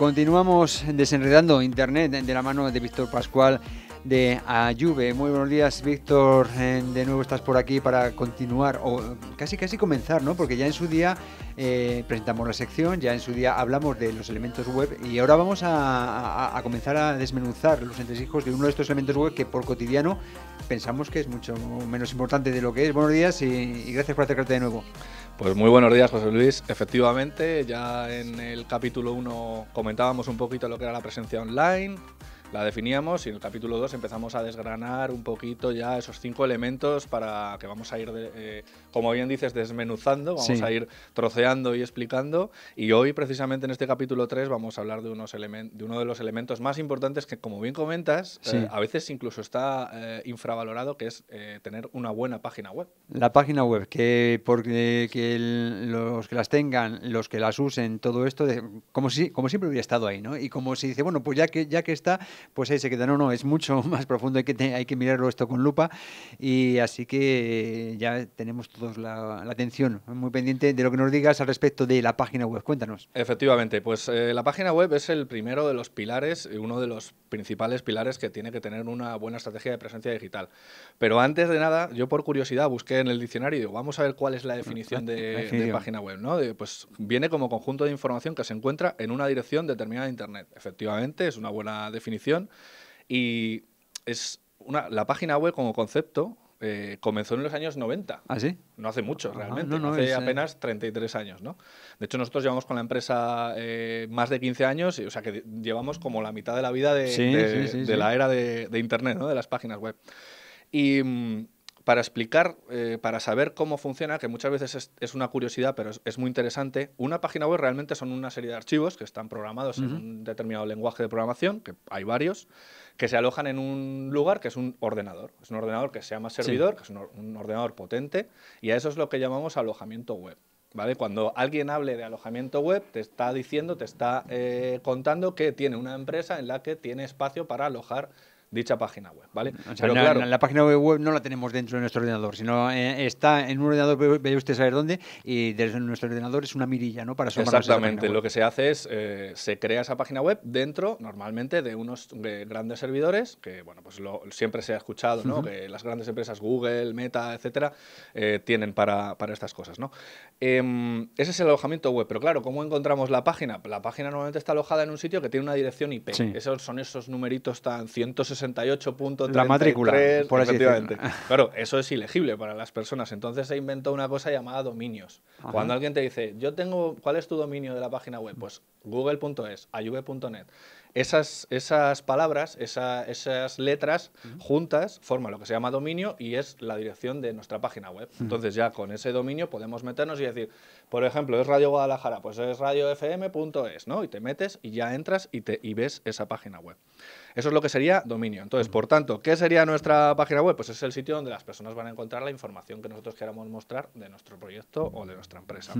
Continuamos desenredando Internet de la mano de Víctor Pascual de Ayuve. Muy buenos días, Víctor. Eh, de nuevo estás por aquí para continuar, o casi casi comenzar, ¿no? Porque ya en su día eh, presentamos la sección, ya en su día hablamos de los elementos web y ahora vamos a, comenzar a desmenuzar los entresijos de uno de estos elementos web que por cotidiano pensamos que es mucho menos importante de lo que es. Buenos días y, y gracias por acercarte de nuevo. Pues muy buenos días, José Luis. Efectivamente, ya en el capítulo 1 comentábamos un poquito lo que era la presencia online, la definíamos y en el capítulo 2 empezamos a desgranar un poquito ya esos cinco elementos para que vamos a ir, eh, como bien dices, desmenuzando, vamos a ir troceando y explicando. Y hoy, precisamente en este capítulo 3, vamos a hablar de, unos uno de los elementos más importantes que, como bien comentas, eh, a veces incluso está eh, infravalorado, que es tener una buena página web. La página web, que porque los que las tengan, los que las usen, todo esto, como, si, como siempre hubiera estado ahí, ¿no? Y como se dice, bueno, pues ya que, ya que está, pues ahí se queda. No, no, es mucho más profundo, hay que, hay que mirarlo esto con lupa. Y así que eh, ya tenemos todos la, atención muy pendiente de lo que nos digas al respecto de la página web. Cuéntanos. Efectivamente, pues eh, la página web es el primero de los pilares, eh, uno de los principales pilares que tiene que tener una buena estrategia de presencia digital. Pero antes de nada, yo por curiosidad busqué en el diccionario y digo, vamos a ver cuál es la definición de, página web, ¿no? pues viene como conjunto de información que se encuentra en una dirección determinada de Internet. Efectivamente, es una buena definición y es una, la página web como concepto eh, comenzó en los años 90. ¿Ah, no hace mucho, ah, realmente. No, hace eh, apenas 33 años, De hecho, nosotros llevamos con la empresa eh, más de 15 años, o sea que llevamos como la mitad de la vida de, la era de, Internet, ¿no? De las páginas web. Y mm, para explicar, eh, para saber cómo funciona, que muchas veces es, una curiosidad, pero es, muy interesante, una página web realmente son una serie de archivos que están programados en un determinado lenguaje de programación, que hay varios, que se alojan en un lugar que es un ordenador. Es un ordenador que se llama servidor, que es un, ordenador potente, y a eso es lo que llamamos alojamiento web. ¿Vale? Cuando alguien hable de alojamiento web, te está diciendo, te está eh, contando que tiene una empresa en la que tiene espacio para alojar dicha página web, ¿vale? la página web no la tenemos dentro de nuestro ordenador, sino eh, está en un ordenador, ve usted saber dónde, y desde nuestro ordenador es una mirilla, ¿no? Para Exactamente, lo que se hace es, eh, se crea esa página web dentro, normalmente, de unos grandes servidores, que, bueno, pues siempre se ha escuchado, ¿no? Que las grandes empresas, Google, Meta, etcétera, eh, tienen para, estas cosas, ¿no? Em, ese es el alojamiento web, pero claro, ¿cómo encontramos la página? La página normalmente está alojada en un sitio que tiene una dirección IP. Esos son esos numeritos tan 160 68.33. La matrícula, por efectivamente. Claro, eso es ilegible para las personas. Entonces se inventó una cosa llamada dominios. Cuando alguien te dice, yo tengo, ¿cuál es tu dominio de la página web? Pues google.es, ayuve.net. Esas, esas palabras, esas letras juntas forman lo que se llama dominio y es la dirección de nuestra página web. Entonces ya con ese dominio podemos meternos y decir, por ejemplo, es Radio Guadalajara, pues es radiofm.es, ¿no? Y te metes y ya entras y, te, ves esa página web. Eso es lo que sería dominio. Entonces, por tanto, ¿qué sería nuestra página web? Pues es el sitio donde las personas van a encontrar la información que nosotros queramos mostrar de nuestro proyecto o de nuestra empresa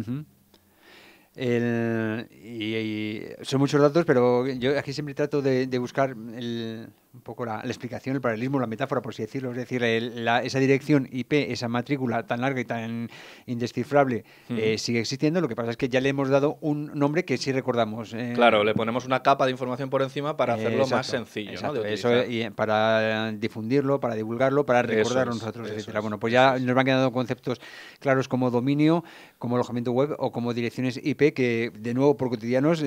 y, son muchos datos, pero yo aquí siempre trato de, de buscar el, un poco la, explicación, el paralelismo, la metáfora, por así decirlo. Es decir, esa dirección IP, esa matrícula tan larga y tan indescifrable, eh, sigue existiendo. Lo que pasa es que ya le hemos dado un nombre que sí recordamos. Eh. claro, le ponemos una capa de información por encima para hacerlo más sencillo. eso, y eh, para difundirlo, para divulgarlo, para recordarlo nosotros, etc. bueno, pues ya nos van quedando conceptos claros como dominio, como alojamiento web o como direcciones IP, que de nuevo por cotidianos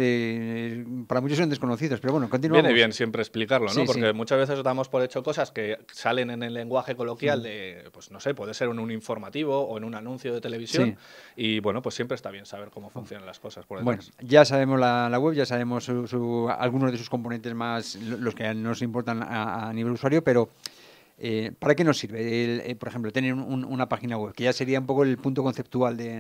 para muchos son desconocidos. Pero bueno, continuamos. Viene bien siempre explicarlo, ¿no? Porque muchas veces damos por hecho cosas que salen en el lenguaje coloquial mm. de, pues no sé, puede ser en un informativo o en un anuncio de televisión. Y bueno, pues siempre está bien saber cómo funcionan las cosas. bueno, ya sabemos la, web, ya sabemos algunos de sus componentes más, los que nos importan a nivel usuario, pero eh, ¿para qué nos sirve, eh, por ejemplo, tener una página web? Que ya sería un poco el punto conceptual de...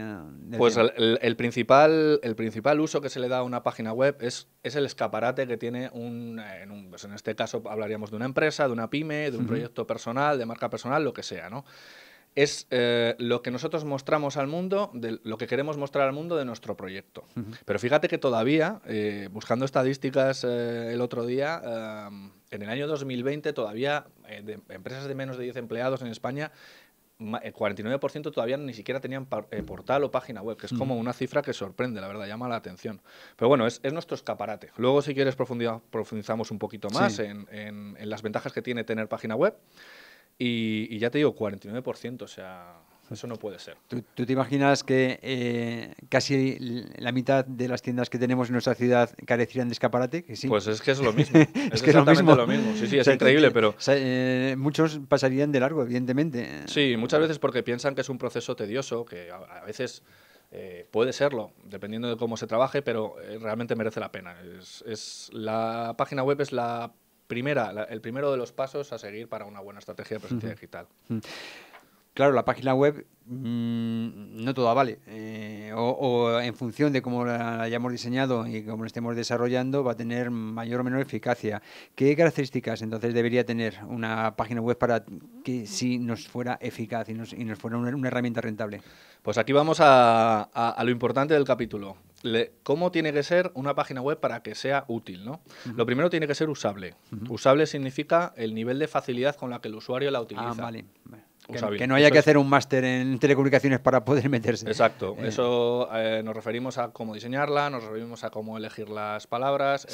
pues el, principal, el principal uso que se le da a una página web es, es el escaparate que tiene un, en, pues este caso hablaríamos de una empresa, de una pyme, de un proyecto personal, de marca personal, lo que sea, ¿no? es eh, lo que nosotros mostramos al mundo, lo que queremos mostrar al mundo de nuestro proyecto. Pero fíjate que todavía, eh, buscando estadísticas eh, el otro día, en el año 2020 todavía empresas de menos de 10 empleados en España el 49% todavía ni siquiera tenían portal o página web, que es como una cifra que sorprende, la verdad, llama la atención. Pero bueno, es, nuestro escaparate. Luego, si quieres, profundizamos un poquito más en las ventajas que tiene tener página web. Y, ya te digo, 49%, o sea, eso no puede ser. ¿Tú, te imaginas que eh, casi la mitad de las tiendas que tenemos en nuestra ciudad carecieran de escaparate? Que sí. Pues es que es lo mismo. es, que es lo, mismo. Sí, sí, es increíble, pero... Eh, muchos pasarían de largo, evidentemente. Sí, muchas veces porque piensan que es un proceso tedioso, que a, veces... Eh, puede serlo, dependiendo de cómo se trabaje, pero realmente merece la pena. Es, es, la página web es la primera, el primero de los pasos a seguir para una buena estrategia de presencia digital. Claro, la página web mm, no toda vale. Eh, o, en función de cómo la, hayamos diseñado y cómo la estemos desarrollando, va a tener mayor o menor eficacia. ¿Qué características entonces debería tener una página web para que sí nos fuera eficaz y nos, fuera una, herramienta rentable? Pues aquí vamos a lo importante del capítulo cómo tiene que ser una página web para que sea útil, ¿no? Lo primero tiene que ser usable. Usable significa el nivel de facilidad con la que el usuario la ah, utiliza. Que, no haya que hacer un máster en telecomunicaciones para poder meterse. Exacto. Eh, eso eh, nos referimos a cómo diseñarla, nos referimos a cómo elegir las palabras,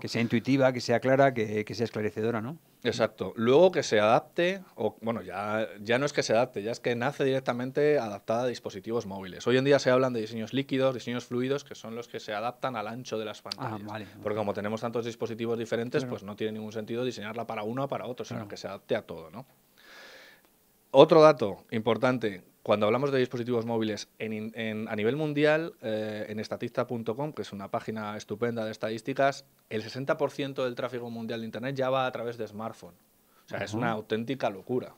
Que sea intuitiva, que sea clara, que, sea esclarecedora, ¿no? Exacto. Luego que se adapte, o bueno, ya, ya no es que se adapte, ya es que nace directamente adaptada a dispositivos móviles. Hoy en día se hablan de diseños líquidos, diseños fluidos, que son los que se adaptan al ancho de las ah, pantallas. Porque como tenemos tantos dispositivos diferentes, pues no tiene ningún sentido diseñarla para uno o para otro, sino que se adapte a todo, ¿no? Otro dato importante, cuando hablamos de dispositivos móviles a nivel mundial, eh, en estatista.com, que es una página estupenda de estadísticas, el 60% del tráfico mundial de Internet ya va a través de smartphone. O sea, es una auténtica locura.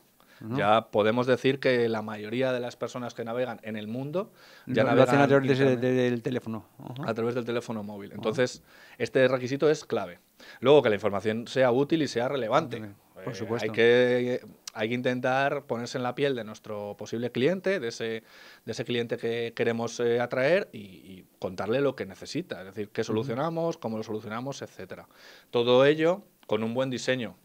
Ya podemos decir que la mayoría de las personas que navegan en el mundo ya Lo navegan a través del teléfono. A través del teléfono móvil. Entonces, este requisito es clave. Luego, que la información sea útil y sea relevante. Por supuesto. Eh, hay que hay que intentar ponerse en la piel de nuestro posible cliente, de ese, cliente que queremos eh, atraer y, contarle lo que necesita, es decir, qué solucionamos, cómo lo solucionamos, etc. Todo ello con un buen diseño.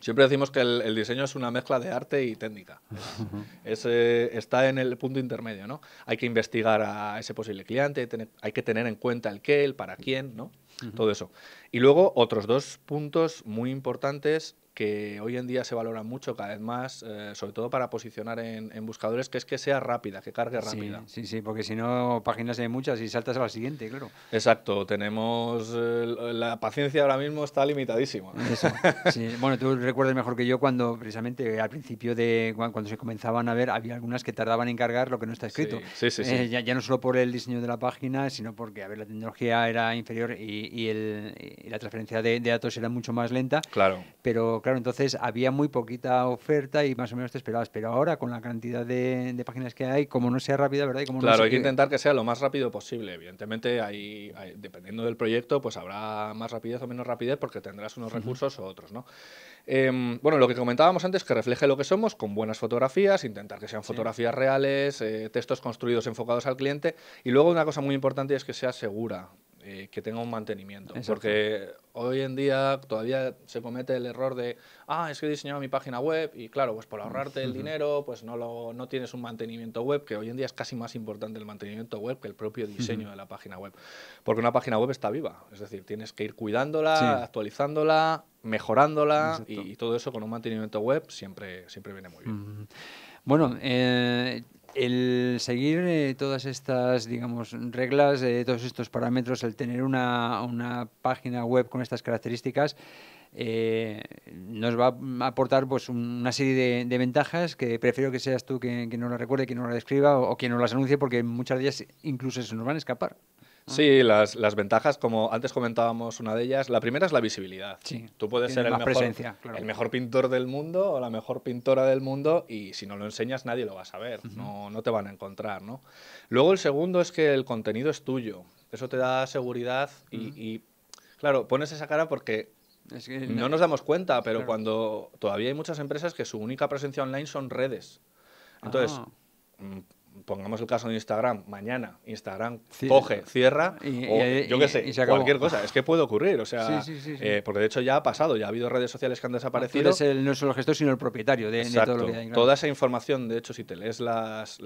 Siempre decimos que el, diseño es una mezcla de arte y técnica. está en el punto intermedio, ¿no? Hay que investigar a ese posible cliente, hay que tener en cuenta el qué, el para quién, ¿no? Todo eso. Y luego otros dos puntos muy importantes que hoy en día se valora mucho cada vez más, eh, sobre todo para posicionar en, buscadores, que es que sea rápida, que cargue rápida. Sí, sí, porque si no, páginas hay muchas y saltas a la siguiente, claro. Exacto, tenemos... Eh, la paciencia ahora mismo está limitadísima. bueno, tú recuerdas mejor que yo cuando precisamente al principio de cuando se comenzaban a ver, había algunas que tardaban en cargar lo que no está escrito. Eh, ya, no solo por el diseño de la página, sino porque, a ver, la tecnología era inferior y, la transferencia de, datos era mucho más lenta. Claro. Pero claro, entonces había muy poquita oferta y más o menos te esperabas. Pero ahora, con la cantidad de, páginas que hay, como no sea rápida, ¿verdad? como claro, hay que intentar que sea lo más rápido posible. Evidentemente, dependiendo del proyecto, pues habrá más rapidez o menos rapidez porque tendrás unos recursos o otros, ¿no? Em, bueno, lo que comentábamos antes, que refleje lo que somos con buenas fotografías, intentar que sean fotografías reales, eh, textos construidos enfocados al cliente. Y luego una cosa muy importante es que sea segura, eh, que tenga un mantenimiento. Porque hoy en día todavía se comete el error de, ah, es que he diseñado mi página web y claro, pues por ahorrarte el dinero, pues no, lo, no tienes un mantenimiento web, que hoy en día es casi más importante el mantenimiento web que el propio diseño de la página web. Porque una página web está viva, es decir, tienes que ir cuidándola, actualizándola, mejorándola y, todo eso con un mantenimiento web siempre, siempre viene muy bien. Bueno, eh, el seguir eh, todas estas, digamos, reglas, eh, todos estos parámetros, el tener una, una página web con estas características, nos va a aportar pues, una serie de, ventajas que prefiero que seas tú quien, no nos las recuerde, quien nos la describa o, o quien nos las anuncie, porque muchas de ellas incluso se nos van a escapar. Ah. Sí, las, las, ventajas, como antes comentábamos una de ellas, la primera es la visibilidad. Tú puedes ser el mejor, el mejor pintor del mundo o la mejor pintora del mundo y si no lo enseñas nadie lo va a saber, no, no te van a encontrar. ¿no? Luego el segundo es que el contenido es tuyo, eso te da seguridad y, claro, pones esa cara porque no, nos damos cuenta, pero cuando todavía hay muchas empresas que su única presencia online son redes. Ah. Entonces, mm, pongamos el caso de Instagram, mañana Instagram coge, cierra, y, o yo qué cualquier cosa. Es que puede ocurrir, o sea, eh, porque de hecho ya ha pasado, ya ha habido redes sociales que han desaparecido. Tú el, no solo el gestor, sino el propietario de, todo lo que hay, Toda esa información, de hecho, si te lees los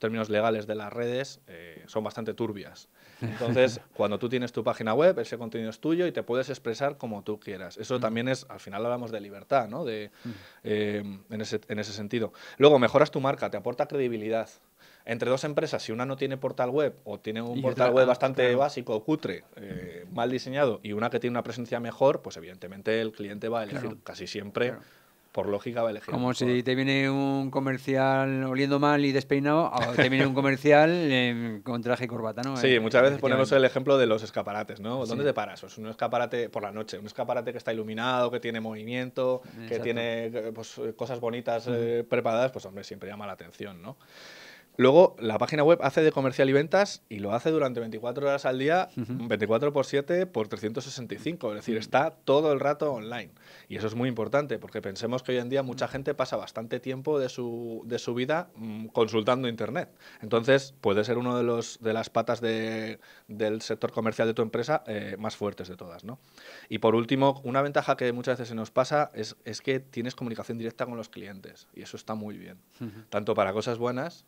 términos legales de las redes, eh, son bastante turbias. Entonces, cuando tú tienes tu página web, ese contenido es tuyo y te puedes expresar como tú quieras. Eso mm. también es, al final hablamos de libertad, ¿no? Mm. Eh, en, ese, en ese sentido. Luego, mejoras tu marca, te aporta credibilidad entre dos empresas, si una no tiene portal web o tiene un portal web ah, bastante básico, cutre, eh, mal diseñado, y una que tiene una presencia mejor, pues evidentemente el cliente va a elegir casi siempre. por lógica va a elegir. Como si te viene un comercial oliendo mal y despeinado, o te viene un comercial eh, con traje y corbata, ¿no? Sí, muchas veces ponemos el ejemplo de los escaparates, ¿no? ¿Dónde te paras? Pues un escaparate por la noche, un escaparate que está iluminado, que tiene movimiento, que tiene eh, pues, cosas bonitas preparadas, pues hombre, siempre llama la atención, ¿no? Luego, la página web hace de comercial y ventas y lo hace durante 24 horas al día, 24 por 7 por 365. Es decir, está todo el rato online. Y eso es muy importante porque pensemos que hoy en día mucha gente pasa bastante tiempo de su, de su vida mm, consultando Internet. Entonces, puede ser uno de, los, de las patas del sector comercial de tu empresa eh, más fuertes de todas. Y por último, una ventaja que muchas veces se nos pasa es, es que tienes comunicación directa con los clientes. Y eso está muy bien. Tanto para cosas buenas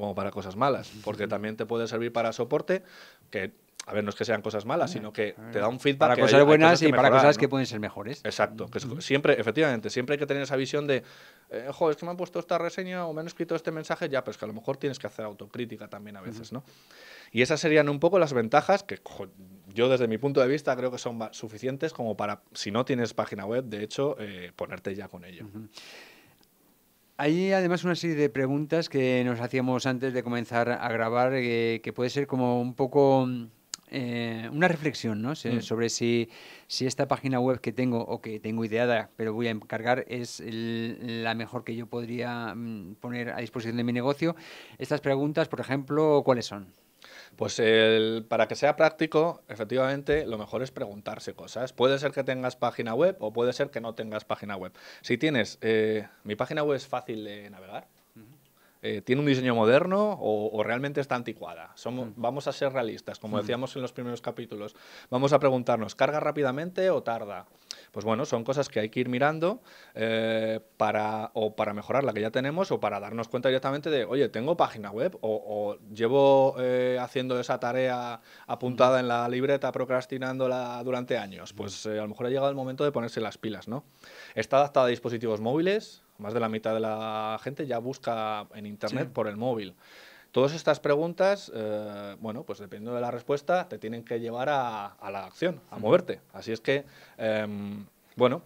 como para cosas malas, porque también te puede servir para soporte, que a ver, no es que sean cosas malas, sino que te da un feedback. Para cosas buenas y para cosas que pueden ser mejores. Exacto. Que siempre, efectivamente, siempre hay que tener esa visión de, eh, es que me han puesto esta reseña o me han escrito este mensaje, ya, pero es que a lo mejor tienes que hacer autocrítica también a veces, ¿no? Y esas serían un poco las ventajas que yo desde mi punto de vista creo que son suficientes como para, si no tienes página web, de hecho, eh, ponerte ya con ello. Hay además una serie de preguntas que nos hacíamos antes de comenzar a grabar, eh, que puede ser como un poco mm, eh, una reflexión ¿no? Mm. sobre si, si, esta página web que tengo o que tengo ideada, pero voy a encargar, es la mejor que yo podría mm, poner a disposición de mi negocio. Estas preguntas, por ejemplo, ¿cuáles son? Pues para que sea práctico, efectivamente, lo mejor es preguntarse cosas. Puede ser que tengas página web o puede ser que no tengas página web. Si tienes, eh, mi página web es fácil de navegar. Eh, ¿Tiene un diseño moderno o, realmente está anticuada? Somos, Vamos a ser realistas, como decíamos en los primeros capítulos. Vamos a preguntarnos, ¿carga rápidamente o tarda? pues bueno, son cosas que hay que ir mirando eh, para, o para mejorar la que ya tenemos o para darnos cuenta directamente de, oye, tengo página web o, llevo eh, haciendo esa tarea apuntada en la libreta, procrastinándola durante años. Pues eh, a lo mejor ha llegado el momento de ponerse las pilas, ¿no? Está adaptada a dispositivos móviles, más de la mitad de la gente ya busca en Internet por el móvil. Todas estas preguntas, eh, bueno, pues dependiendo de la respuesta, te tienen que llevar a, la acción, a moverte. Así es que, em, bueno,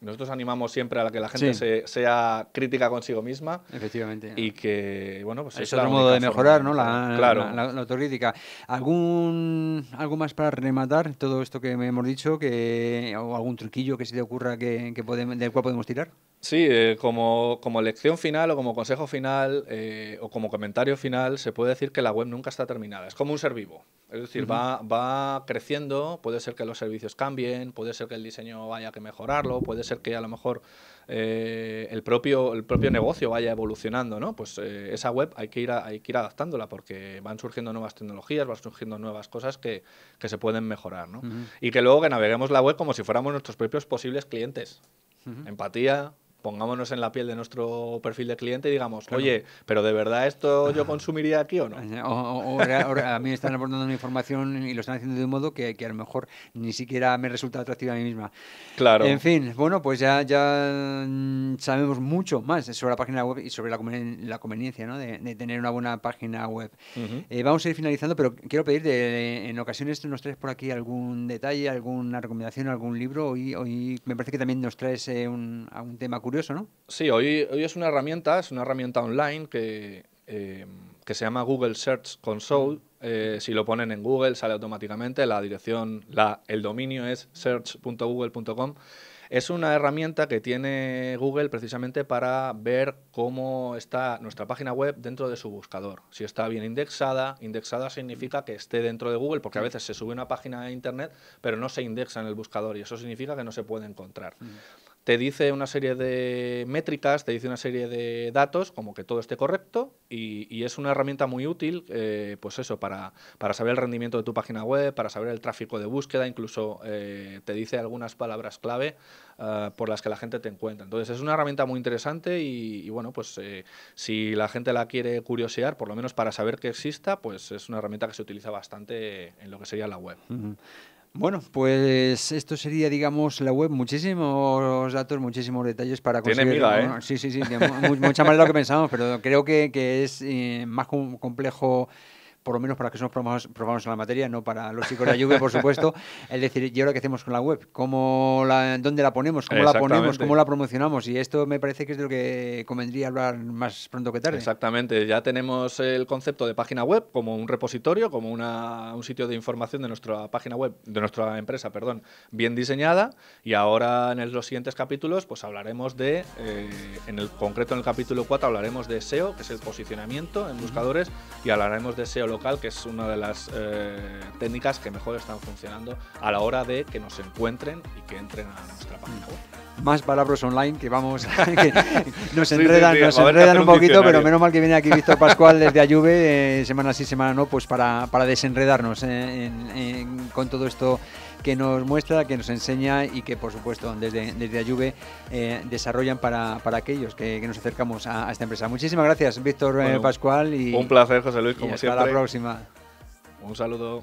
nosotros animamos siempre a que la gente sea crítica consigo misma. Efectivamente. Y que, bueno, pues... Es otro modo de mejorar, ¿no? La, claro. la, autocrítica. ¿Algún, ¿Algo más para rematar todo esto que me hemos dicho? Que, ¿O algún truquillo que se te ocurra que, del cual podemos tirar? Sí, eh, como, como, lección final o como consejo final eh, o como comentario final, se puede decir que la web nunca está terminada. Es como un ser vivo. Es decir, va, va creciendo, puede ser que los servicios cambien, puede ser que el diseño vaya que mejorarlo, puede ser que a lo mejor eh, el, propio, el propio negocio vaya evolucionando, ¿no? Pues esa web hay que, ir que ir adaptándola porque van surgiendo nuevas tecnologías, van surgiendo nuevas cosas que, se pueden mejorar, ¿no? Y que luego que naveguemos la web como si fuéramos nuestros propios posibles clientes. Empatía, pongámonos en la piel de nuestro perfil de cliente y digamos, oye, pero de verdad esto yo consumiría aquí o no. O, a mí me están aportando mi información y lo están haciendo de un modo que, a lo mejor ni siquiera me resulta atractiva a mí misma. Claro. En fin, bueno, pues ya, ya mm, sabemos mucho más sobre la página web y sobre la, conveniencia ¿no? de, tener una buena página web. Eh, vamos a ir finalizando, pero quiero pedirte, eh, en ocasiones nos traes por aquí algún detalle, alguna recomendación, algún libro. Hoy, me parece que también nos traes eh, un, un tema curioso ¿no? Sí, hoy, es una herramienta, es una herramienta online que, eh, que se llama Google Search Console. Eh, si lo ponen en Google sale automáticamente, la dirección, la, el dominio es search.google.com. Es una herramienta que tiene Google precisamente para ver cómo está nuestra página web dentro de su buscador. Si está bien indexada, indexada significa que esté dentro de Google, porque a veces se sube una página a Internet, pero no se indexa en el buscador y eso significa que no se puede encontrar. Mm te dice una serie de métricas, te dice una serie de datos, como que todo esté correcto, y, es una herramienta muy útil, eh, pues eso, para, para, saber el rendimiento de tu página web, para saber el tráfico de búsqueda, incluso eh, te dice algunas palabras clave ah, por las que la gente te encuentra. Entonces, es una herramienta muy interesante y, bueno, pues eh, si la gente la quiere curiosear, por lo menos para saber que exista, pues es una herramienta que se utiliza bastante en lo que sería la web. Bueno, pues esto sería, digamos, la web. Muchísimos datos, muchísimos detalles para conseguir. Tiene ¿eh? sí, sí, sí. mucha más de lo que pensamos, pero creo que, que es eh, más complejo por lo menos para que nos probamos en la materia, no para los chicos de la lluvia, por supuesto. es decir, ¿y ahora qué hacemos con la web? ¿Cómo la, ¿Dónde la ponemos? ¿Cómo la ponemos? ¿Cómo la promocionamos? Y esto me parece que es de lo que convendría hablar más pronto que tarde. Exactamente, ya tenemos el concepto de página web como un repositorio, como una, un sitio de información de nuestra página web, de nuestra empresa, perdón, bien diseñada. Y ahora en los siguientes capítulos, pues hablaremos de, eh, en el concreto en el capítulo 4, hablaremos de SEO, que es el posicionamiento en buscadores, y hablaremos de SEO local, que es una de las eh, técnicas que mejor están funcionando a la hora de que nos encuentren y que entren a nuestra página mm. web. Más palabras online que vamos, nos enredan, un poquito, pero menos mal que viene aquí Víctor Pascual desde Ayuve, eh, semana sí, semana no, pues para, desenredarnos eh, con todo esto que nos muestra, que nos enseña y que, por supuesto, desde, desde eh, desarrollan para, aquellos que, nos acercamos a, esta empresa. Muchísimas gracias, Víctor eh, Pascual. Y, un placer, José Luis, como siempre. Hasta la próxima. Un saludo.